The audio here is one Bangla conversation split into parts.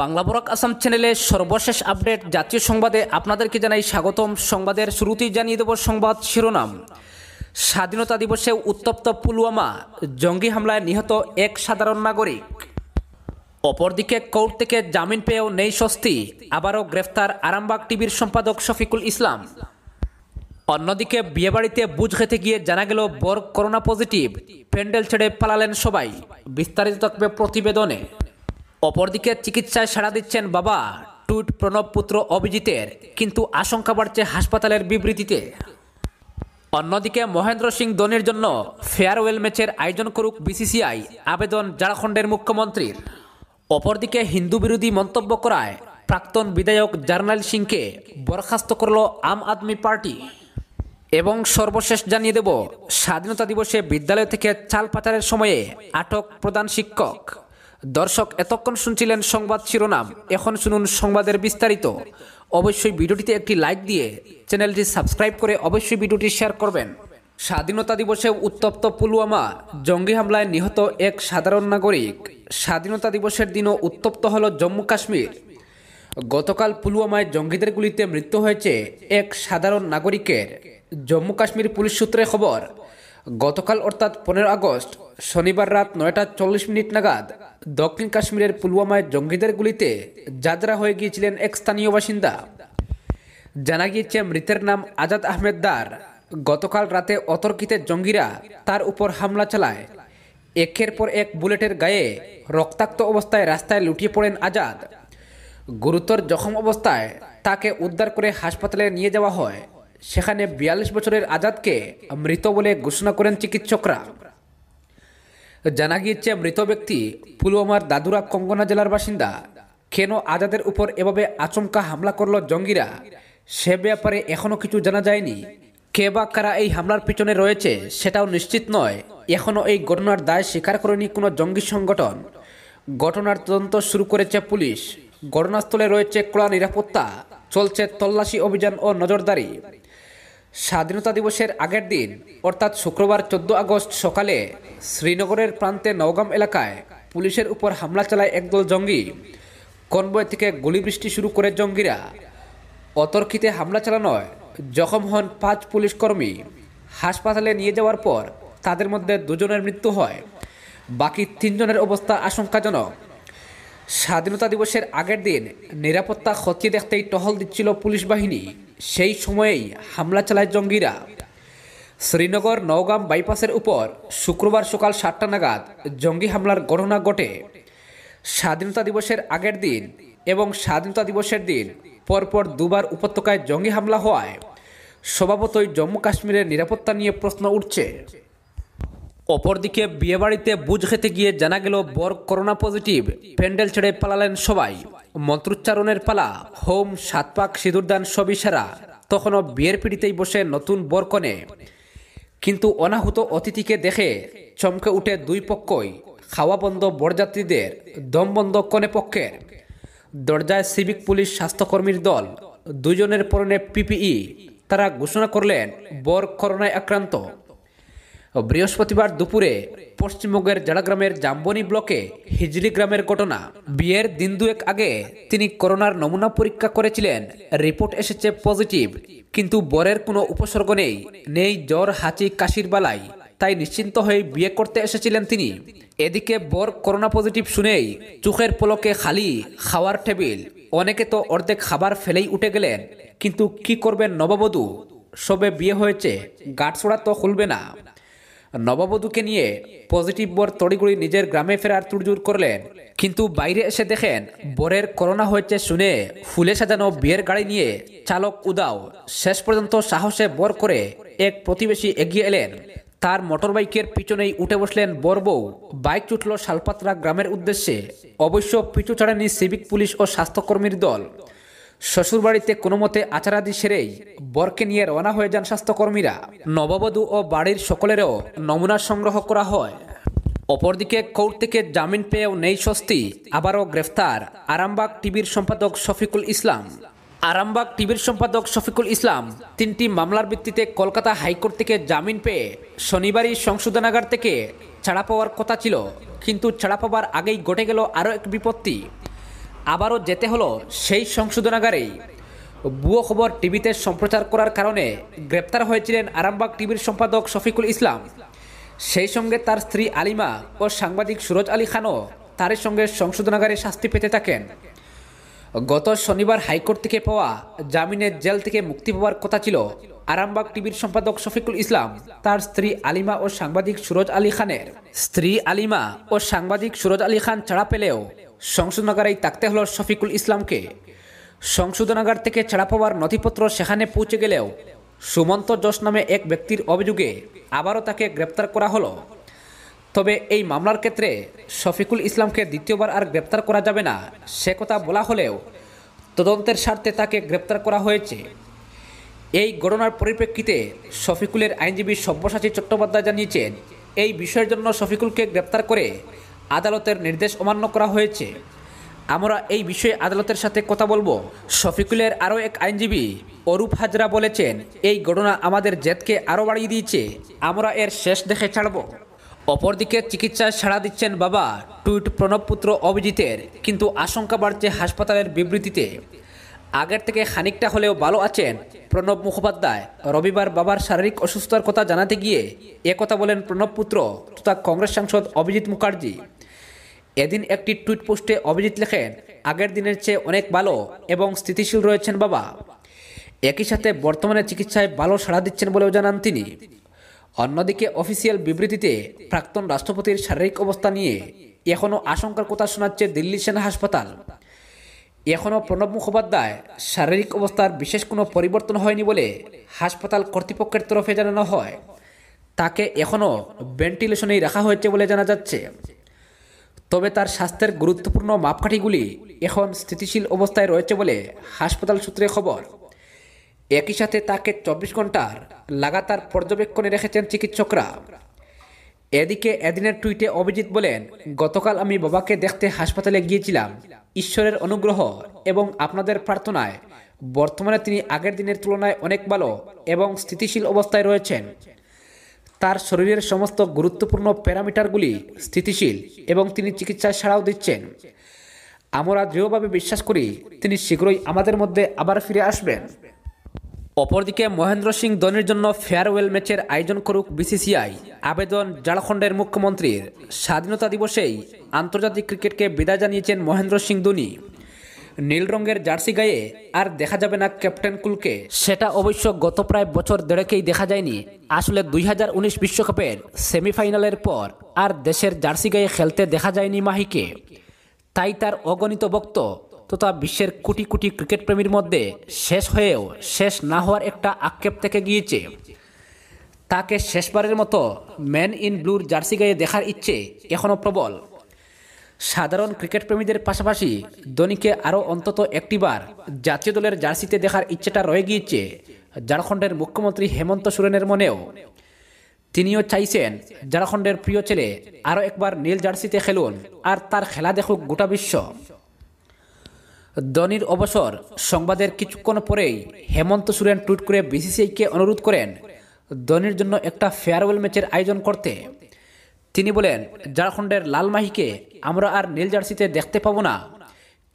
বাংলা বরাক আসাম চ্যানেলে সর্বশেষ আপডেট জাতীয় সংবাদে আপনাদেরকে জানাই স্বাগতম সংবাদের শুরুতেই জানিয়ে দেব সংবাদ শিরোনাম স্বাধীনতা দিবসে উত্তপ্ত পুলওয়ামা জঙ্গি হামলায় নিহত এক সাধারণ নাগরিক অপরদিকে কোর্ট থেকে জামিন পেয়েও নেই স্বস্তি আবারও গ্রেফতার আরামবাগ টিভির সম্পাদক শফিকুল ইসলাম অন্যদিকে বিয়েবাড়িতে বুঝ খেতে গিয়ে জানা গেল বর করোনা পজিটিভ প্যান্ডেল ছেড়ে পালালেন সবাই বিস্তারিত থাকবে প্রতিবেদনে অপরদিকে চিকিৎসায় সাড়া দিচ্ছেন বাবা টুইট প্রণব পুত্র অভিজিতের কিন্তু আশঙ্কা বাড়ছে হাসপাতালের বিবৃতিতে অন্যদিকে মহেন্দ্র সিং ধোনির জন্য ফেয়ারওয়েল ম্যাচের আয়োজন করুক বিসিসিআই আবেদন ঝাড়খণ্ডের মুখ্যমন্ত্রীর অপরদিকে হিন্দু বিরোধী মন্তব্য করায় প্রাক্তন বিধায়ক জার্নাল সিংকে বরখাস্ত করল আম আদমি পার্টি এবং সর্বশেষ জানিয়ে দেব স্বাধীনতা দিবসে বিদ্যালয় থেকে চাল পাচারের সময়ে আটক প্রধান শিক্ষক দর্শক এতক্ষণ শুনছিলেন সংবাদ শিরোনাম এখন শুনুন সংবাদের বিস্তারিত অবশ্যই ভিডিওটিতে একটি লাইক দিয়ে চ্যানেলটি সাবস্ক্রাইব করে অবশ্যই ভিডিওটি শেয়ার করবেন স্বাধীনতা দিবসে উত্তপ্ত পুলওয়ামা জঙ্গি হামলায় নিহত এক সাধারণ নাগরিক স্বাধীনতা দিবসের দিনও উত্তপ্ত হল জম্মু কাশ্মীর গতকাল পুলওয়ামায় জঙ্গিদের গুলিতে মৃত্যু হয়েছে এক সাধারণ নাগরিকের জম্মু কাশ্মীর পুলিশ সূত্রে খবর গতকাল অর্থাৎ পনেরো আগস্ট শনিবার রাত নয়টা চল্লিশ মিনিট নাগাদ দক্ষিণ কাশ্মীরের পুলওয়ামায় জঙ্গিদের গুলিতে যাদরা হয়ে গিয়েছিলেন এক স্থানীয় বাসিন্দা জানা গিয়েছে মৃতের নাম আজাদ আহমেদ দার গতকাল রাতে অতর্কিতে জঙ্গিরা তার উপর হামলা চালায় একের পর এক বুলেটের গায়ে রক্তাক্ত অবস্থায় রাস্তায় লুটিয়ে পড়েন আজাদ গুরুতর জখম অবস্থায় তাকে উদ্ধার করে হাসপাতালে নিয়ে যাওয়া হয় সেখানে বিয়াল্লিশ বছরের আজাদকে মৃত বলে ঘোষণা করেন চিকিৎসকরা জানা গিয়েছে মৃত ব্যক্তি পুলওয়ামার দাদুরা কঙ্গনা জেলার বাসিন্দা কেন আজাদের উপর এভাবে আচমকা হামলা করল জঙ্গিরা সে ব্যাপারে এখনও কিছু জানা যায়নি কে বা কারা এই হামলার পিছনে রয়েছে সেটাও নিশ্চিত নয় এখনও এই ঘটনার দায় স্বীকার করেনি কোনো জঙ্গি সংগঠন ঘটনার তদন্ত শুরু করেছে পুলিশ ঘটনাস্থলে রয়েছে কড়া নিরাপত্তা চলছে তল্লাশি অভিযান ও নজরদারি স্বাধীনতা দিবসের আগের দিন অর্থাৎ শুক্রবার চোদ্দ আগস্ট সকালে শ্রীনগরের প্রান্তে নওগাম এলাকায় পুলিশের উপর হামলা চালায় একদল জঙ্গি কনবয় থেকে গুলিবৃষ্টি শুরু করে জঙ্গিরা অতর্কিতে হামলা চালানোয় জখম হন পাঁচ পুলিশ কর্মী হাসপাতালে নিয়ে যাওয়ার পর তাদের মধ্যে দুজনের মৃত্যু হয় বাকি তিনজনের অবস্থা আশঙ্কাজনক স্বাধীনতা দিবসের আগের দিন নিরাপত্তা খতিয়ে দেখতেই টহল দিচ্ছিল পুলিশ বাহিনী সেই সময়েই হামলা চালায় জঙ্গিরা শ্রীনগর নওগাম বাইপাসের উপর শুক্রবার সকাল সাতটা নাগাদ জঙ্গি হামলার ঘটনা ঘটে স্বাধীনতা দিবসের আগের দিন এবং স্বাধীনতা দিবসের দিন পরপর দুবার উপত্যকায় জঙ্গি হামলা হওয়ায় স্বভাবতই জম্মু কাশ্মীরের নিরাপত্তা নিয়ে প্রশ্ন উঠছে অপরদিকে বিয়েবাড়িতে বুঝ খেতে গিয়ে জানা গেল বর করোনা পজিটিভ প্যান্ডেল ছেড়ে পালালেন সবাই মন্ত্রোচ্চারণের পালা হোম সাতপাক সিঁদুরদান সবই সারা তখনও বিয়ের পিড়িতেই বসে নতুন বর কনে কিন্তু অনাহুত অতিথিকে দেখে চমকে উঠে দুই পক্ষই খাওয়া বন্ধ বরযাত্রীদের দম বন্ধ কনে পক্ষের দরজায় সিভিক পুলিশ স্বাস্থ্যকর্মীর দল দুজনের পরনে পিপিই তারা ঘোষণা করলেন বর করোনায় আক্রান্ত বৃহস্পতিবার দুপুরে পশ্চিমবঙ্গের জড়াগ্রামের জাম্বনি ব্লকে হিজলি গ্রামের ঘটনা বিয়ের দিন দুয়েক আগে তিনি করোনার নমুনা পরীক্ষা করেছিলেন রিপোর্ট এসেছে পজিটিভ কিন্তু বরের কোনো উপসর্গ নেই নেই জ্বর হাঁচি কাশির বালাই তাই নিশ্চিন্ত হয়ে বিয়ে করতে এসেছিলেন তিনি এদিকে বর করোনা পজিটিভ শুনেই চোখের পলকে খালি খাওয়ার টেবিল অনেকে তো অর্ধেক খাবার ফেলেই উঠে গেলেন কিন্তু কি করবেন নববধূ সবে বিয়ে হয়েছে গাঠছোড়া তো খুলবে না নববধূকে নিয়ে পজিটিভ বর তড়িগুড়ি নিজের গ্রামে ফেরার তুড়জুর করলেন কিন্তু বাইরে এসে দেখেন বরের করোনা হয়েছে শুনে ফুলে সাজানো বিয়ের গাড়ি নিয়ে চালক উদাও শেষ পর্যন্ত সাহসে বর করে এক প্রতিবেশী এগিয়ে এলেন তার মোটরবাইকের পিছনেই উঠে বসলেন বরবৌ বাইক চুটল শালপাত্রা গ্রামের উদ্দেশ্যে অবশ্য পিছু ছাড়েনি সিভিক পুলিশ ও স্বাস্থ্যকর্মীর দল শ্বশুরবাড়িতে কোনো মতে আচারাদি সেরেই বরকে নিয়ে রওনা হয়ে যান স্বাস্থ্যকর্মীরা নববধূ ও বাড়ির সকলেরও নমুনা সংগ্রহ করা হয় অপরদিকে কোর্ট থেকে জামিন পেয়েও নেই স্বস্তি আবারও গ্রেফতার আরামবাগ টিভির সম্পাদক শফিকুল ইসলাম আরামবাগ টিভির সম্পাদক শফিকুল ইসলাম তিনটি মামলার ভিত্তিতে কলকাতা হাইকোর্ট থেকে জামিন পেয়ে শনিবারই সংশোধনাগার থেকে ছাড়া পাওয়ার কথা ছিল কিন্তু ছাড়া পাওয়ার আগেই ঘটে গেল আরও এক বিপত্তি আবারও যেতে হলো সেই সংশোধনাগারেই বুয়ো খবর টিভিতে সম্প্রচার করার কারণে গ্রেপ্তার হয়েছিলেন আরামবাগ টিভির সম্পাদক শফিকুল ইসলাম সেই সঙ্গে তার স্ত্রী আলিমা ও সাংবাদিক সুরজ আলী খানও তার সঙ্গে সংশোধনাগারে শাস্তি পেতে থাকেন গত শনিবার হাইকোর্ট থেকে পাওয়া জামিনের জেল থেকে মুক্তি পাওয়ার কথা ছিল আরামবাগ টিভির সম্পাদক শফিকুল ইসলাম তার স্ত্রী আলিমা ও সাংবাদিক সুরজ আলী খানের স্ত্রী আলিমা ও সাংবাদিক সুরজ আলী খান ছাড়া পেলেও সংশোধনাগারেই থাকতে হলো শফিকুল ইসলামকে সংশোধনাগার থেকে ছাড়া পাওয়ার নথিপত্র সেখানে পৌঁছে গেলেও সুমন্ত যশ নামে এক ব্যক্তির অভিযোগে আবারও তাকে গ্রেপ্তার করা হলো তবে এই মামলার ক্ষেত্রে শফিকুল ইসলামকে দ্বিতীয়বার আর গ্রেপ্তার করা যাবে না সে কথা বলা হলেও তদন্তের স্বার্থে তাকে গ্রেপ্তার করা হয়েছে এই ঘটনার পরিপ্রেক্ষিতে শফিকুলের আইনজীবী সব্যসাচী চট্টোপাধ্যায় জানিয়েছেন এই বিষয়ের জন্য শফিকুলকে গ্রেপ্তার করে আদালতের নির্দেশ অমান্য করা হয়েছে আমরা এই বিষয়ে আদালতের সাথে কথা বলবো শফিকুলের আরও এক আইনজীবী অরূপ হাজরা বলেছেন এই ঘটনা আমাদের জেদকে আরও বাড়িয়ে দিয়েছে আমরা এর শেষ দেখে ছাড়ব অপরদিকে চিকিৎসায় সাড়া দিচ্ছেন বাবা টুইট প্রণবপুত্র অভিজিতের কিন্তু আশঙ্কা বাড়ছে হাসপাতালের বিবৃতিতে আগের থেকে খানিকটা হলেও ভালো আছেন প্রণব মুখোপাধ্যায় রবিবার বাবার শারীরিক অসুস্থতার কথা জানাতে গিয়ে একথা বলেন প্রণবপুত্র তথা কংগ্রেস সাংসদ অভিজিৎ মুখার্জি এদিন একটি টুইট পোস্টে অভিজিৎ লেখেন আগের দিনের চেয়ে অনেক ভালো এবং স্থিতিশীল রয়েছেন বাবা একই সাথে বর্তমানে চিকিৎসায় ভালো সাড়া দিচ্ছেন বলেও জানান তিনি অন্যদিকে অফিসিয়াল বিবৃতিতে প্রাক্তন রাষ্ট্রপতির শারীরিক অবস্থা নিয়ে এখনও আশঙ্কার কথা শোনাচ্ছে দিল্লি সেনা হাসপাতাল এখনও প্রণব মুখোপাধ্যায় শারীরিক অবস্থার বিশেষ কোনো পরিবর্তন হয়নি বলে হাসপাতাল কর্তৃপক্ষের তরফে জানানো হয় তাকে এখনও ভেন্টিলেশনেই রাখা হয়েছে বলে জানা যাচ্ছে তবে তার স্বাস্থ্যের গুরুত্বপূর্ণ মাপকাঠিগুলি এখন স্থিতিশীল অবস্থায় রয়েছে বলে হাসপাতাল সূত্রে খবর একই সাথে তাকে চব্বিশ ঘন্টার লাগাতার পর্যবেক্ষণে রেখেছেন চিকিৎসকরা এদিকে এদিনের টুইটে অভিজিৎ বলেন গতকাল আমি বাবাকে দেখতে হাসপাতালে গিয়েছিলাম ঈশ্বরের অনুগ্রহ এবং আপনাদের প্রার্থনায় বর্তমানে তিনি আগের দিনের তুলনায় অনেক ভালো এবং স্থিতিশীল অবস্থায় রয়েছেন তার শরীরের সমস্ত গুরুত্বপূর্ণ প্যারামিটারগুলি স্থিতিশীল এবং তিনি চিকিৎসা ছাড়াও দিচ্ছেন আমরা দৃঢ়ভাবে বিশ্বাস করি তিনি শীঘ্রই আমাদের মধ্যে আবার ফিরে আসবেন অপরদিকে মহেন্দ্র সিং ধোনির জন্য ফেয়ারওয়েল ম্যাচের আয়োজন করুক বিসিসিআই আবেদন ঝাড়খণ্ডের মুখ্যমন্ত্রীর স্বাধীনতা দিবসেই আন্তর্জাতিক ক্রিকেটকে বিদায় জানিয়েছেন মহেন্দ্র সিং ধোনি নীল রঙের জার্সি গায়ে আর দেখা যাবে না ক্যাপ্টেন কুলকে সেটা অবশ্য গত প্রায় বছর দেড়েকেই দেখা যায়নি আসলে দুই হাজার উনিশ বিশ্বকাপের সেমিফাইনালের পর আর দেশের জার্সি গায়ে খেলতে দেখা যায়নি মাহিকে তাই তার অগণিত ভক্ত তথা বিশ্বের কোটি কোটি ক্রিকেট প্রেমীর মধ্যে শেষ হয়েও শেষ না হওয়ার একটা আক্ষেপ থেকে গিয়েছে তাকে শেষবারের মতো ম্যান ইন ব্লুর জার্সি গায়ে দেখার ইচ্ছে এখনও প্রবল সাধারণ ক্রিকেট প্রেমীদের পাশাপাশি ধোনিকে আরও অন্তত একটিবার জাতীয় দলের জার্সিতে দেখার ইচ্ছেটা রয়ে গিয়েছে ঝাড়খণ্ডের মুখ্যমন্ত্রী হেমন্ত সোরেনের মনেও তিনিও চাইছেন ঝাড়খণ্ডের প্রিয় ছেলে আরও একবার নীল জার্সিতে খেলুন আর তার খেলা দেখুক গোটা বিশ্ব ধোনির অবসর সংবাদের কিছুক্ষণ পরেই হেমন্ত সোরেন টুইট করে বিসিসিআইকে অনুরোধ করেন ধোনির জন্য একটা ফেয়ারওয়েল ম্যাচের আয়োজন করতে তিনি বলেন ঝাড়খণ্ডের লালমাহিকে আমরা আর নীল জার্সিতে দেখতে পাবো না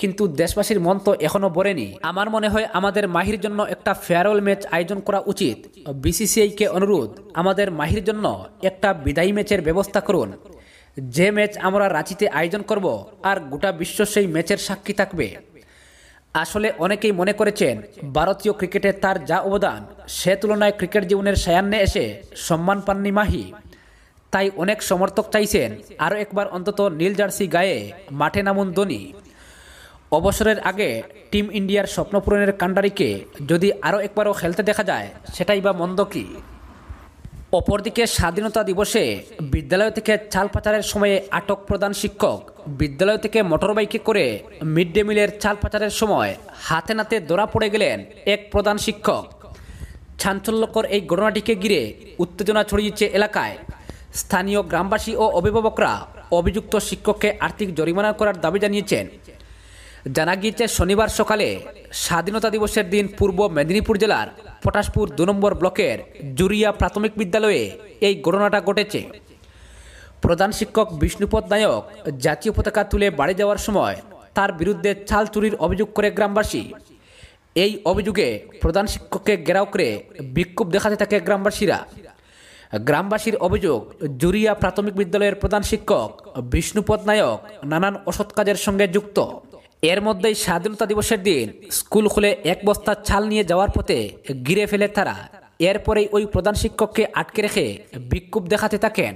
কিন্তু দেশবাসীর মন তো এখনও বরেনি আমার মনে হয় আমাদের মাহির জন্য একটা ফেয়ারওয়েল ম্যাচ আয়োজন করা উচিত বিসিসিআইকে অনুরোধ আমাদের মাহির জন্য একটা বিদায়ী ম্যাচের ব্যবস্থা করুন যে ম্যাচ আমরা রাঁচিতে আয়োজন করব আর গোটা বিশ্ব সেই ম্যাচের সাক্ষী থাকবে আসলে অনেকেই মনে করেছেন ভারতীয় ক্রিকেটে তার যা অবদান সে তুলনায় ক্রিকেট জীবনের সায়ান্নে এসে সম্মান পাননি মাহি তাই অনেক সমর্থক চাইছেন আরও একবার অন্তত নীল জার্সি গায়ে মাঠে নামুন ধোনি অবসরের আগে টিম ইন্ডিয়ার স্বপ্নপূরণের কাণ্ডারিকে যদি আরও একবারও খেলতে দেখা যায় সেটাই বা মন্দ কি অপরদিকে স্বাধীনতা দিবসে বিদ্যালয় থেকে চাল পাচারের সময়ে আটক প্রধান শিক্ষক বিদ্যালয় থেকে মোটরবাইকে করে মিড ডে মিলের চাল পাচারের সময় হাতে নাতে দরা পড়ে গেলেন এক প্রধান শিক্ষক চাঞ্চল্যকর এই ঘটনাটিকে ঘিরে উত্তেজনা ছড়িয়েছে এলাকায় স্থানীয় গ্রামবাসী ও অভিভাবকরা অভিযুক্ত শিক্ষককে আর্থিক জরিমানা করার দাবি জানিয়েছেন জানা গিয়েছে শনিবার সকালে স্বাধীনতা দিবসের দিন পূর্ব মেদিনীপুর জেলার পটাশপুর দু নম্বর ব্লকের জুরিয়া প্রাথমিক বিদ্যালয়ে এই ঘটনাটা ঘটেছে প্রধান শিক্ষক বিষ্ণুপদ নায়ক জাতীয় পতাকা তুলে বাড়ি যাওয়ার সময় তার বিরুদ্ধে চাল চুরির অভিযোগ করে গ্রামবাসী এই অভিযোগে প্রধান শিক্ষককে গেরাও করে বিক্ষোভ দেখাতে থাকে গ্রামবাসীরা গ্রামবাসীর অভিযোগ জুরিয়া প্রাথমিক বিদ্যালয়ের প্রধান শিক্ষক বিষ্ণুপদ নায়ক নানান অসৎ কাজের সঙ্গে যুক্ত এর মধ্যেই স্বাধীনতা দিবসের দিন স্কুল খুলে এক বস্তা ছাল নিয়ে যাওয়ার পথে গিরে ফেলে তারা এরপরেই ওই প্রধান শিক্ষককে আটকে রেখে বিক্ষোভ দেখাতে থাকেন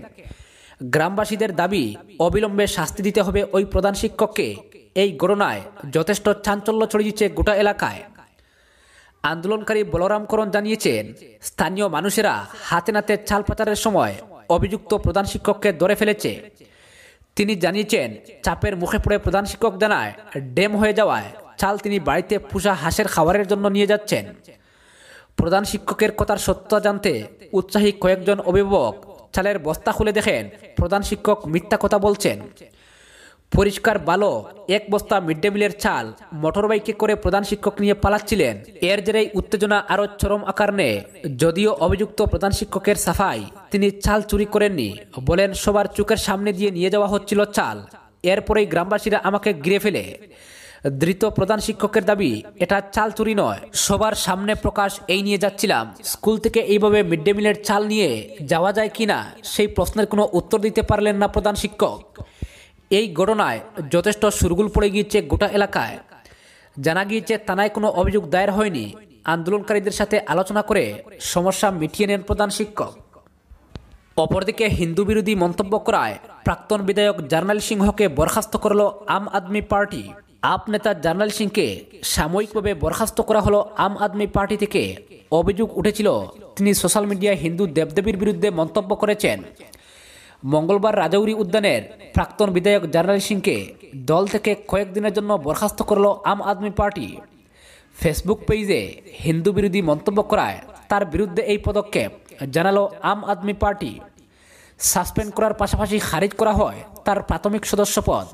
গ্রামবাসীদের দাবি অবিলম্বে শাস্তি দিতে হবে ওই প্রধান শিক্ষককে এই ঘটনায় যথেষ্ট চাঞ্চল্য ছড়িয়েছে গোটা এলাকায় আন্দোলনকারী বলরামকরণ জানিয়েছেন স্থানীয় মানুষেরা হাতে নাতে চাল পাচারের সময় অভিযুক্ত প্রধান শিক্ষককে ধরে ফেলেছে তিনি জানিয়েছেন চাপের মুখে পড়ে প্রধান শিক্ষক জানায় ডেম হয়ে যাওয়ায় চাল তিনি বাড়িতে পুষা হাঁসের খাবারের জন্য নিয়ে যাচ্ছেন প্রধান শিক্ষকের কথার সত্য জানতে উৎসাহী কয়েকজন অভিভাবক চালের বস্তা খুলে দেখেন প্রধান শিক্ষক মিথ্যা কথা বলছেন পরিষ্কার বালো এক বস্তা মিড ডে মিলের চাল মোটরবাইকে করে প্রধান শিক্ষক নিয়ে পালাচ্ছিলেন এর জেরেই উত্তেজনা আরও চরম আকার যদিও অভিযুক্ত প্রধান শিক্ষকের সাফাই তিনি চাল চুরি করেননি বলেন সবার চোখের সামনে দিয়ে নিয়ে যাওয়া হচ্ছিল চাল এরপরেই গ্রামবাসীরা আমাকে গিরে ফেলে ধৃত প্রধান শিক্ষকের দাবি এটা চাল চুরি নয় সবার সামনে প্রকাশ এই নিয়ে যাচ্ছিলাম স্কুল থেকে এইভাবে মিড ডে মিলের চাল নিয়ে যাওয়া যায় কিনা সেই প্রশ্নের কোনো উত্তর দিতে পারলেন না প্রধান শিক্ষক এই ঘটনায় যথেষ্ট সুরগুল পড়ে গিয়েছে গোটা এলাকায় জানা গিয়েছে থানায় কোনো অভিযোগ দায়ের হয়নি আন্দোলনকারীদের সাথে আলোচনা করে সমস্যা মিটিয়ে নেন প্রধান শিক্ষক অপরদিকে হিন্দু বিরোধী মন্তব্য করায় প্রাক্তন বিধায়ক জার্নাল সিংহকে বরখাস্ত করল আম আদমি পার্টি আপ নেতা জার্নাল সিংকে সাময়িকভাবে বরখাস্ত করা হলো আম আদমি পার্টি থেকে অভিযোগ উঠেছিল তিনি সোশ্যাল মিডিয়ায় হিন্দু দেবদেবীর বিরুদ্ধে মন্তব্য করেছেন মঙ্গলবার রাজৌরি উদ্যানের প্রাক্তন বিধায়ক জার্নাল সিংকে দল থেকে কয়েকদিনের জন্য বরখাস্ত করল আম আদমি পার্টি ফেসবুক পেজে হিন্দু বিরোধী মন্তব্য করায় তার বিরুদ্ধে এই পদক্ষেপ জানালো আম আদমি পার্টি সাসপেন্ড করার পাশাপাশি খারিজ করা হয় তার প্রাথমিক সদস্য পদ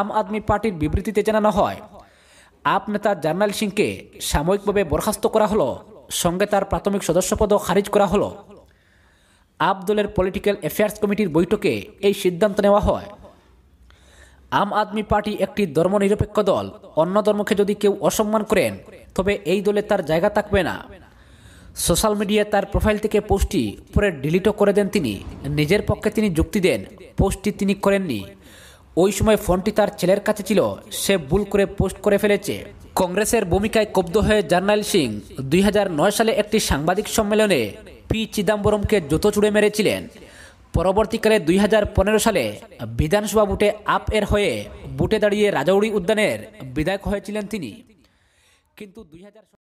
আম আদমি পার্টির বিবৃতিতে জানানো হয় আপ নেতা জার্নাল সিংকে সাময়িকভাবে বরখাস্ত করা হলো সঙ্গে তার প্রাথমিক সদস্যপদও খারিজ করা হলো আবদলের পলিটিক্যাল অ্যাফেয়ার্স কমিটির বৈঠকে এই সিদ্ধান্ত নেওয়া হয় আম আদমি পার্টি একটি ধর্মনিরপেক্ষ দল অন্য ধর্মকে যদি কেউ অসম্মান করেন তবে এই দলে তার জায়গা থাকবে না সোশ্যাল মিডিয়ায় তার প্রোফাইল থেকে পোস্টটি পরে ডিলিটও করে দেন তিনি নিজের পক্ষে তিনি যুক্তি দেন পোস্টটি তিনি করেননি ওই সময় ফোনটি তার ছেলের কাছে ছিল সে ভুল করে পোস্ট করে ফেলেছে কংগ্রেসের ভূমিকায় কব্ধ হয়ে জার্নাল সিং দুই সালে একটি সাংবাদিক সম্মেলনে পি চিদাম্বরমকে জুতো চুড়ে মেরেছিলেন পরবর্তীকালে দুই হাজার সালে বিধানসভা বুটে আপ এর হয়ে বুটে দাঁড়িয়ে রাজৌড়ি উদ্যানের বিধায়ক হয়েছিলেন তিনি কিন্তু দুই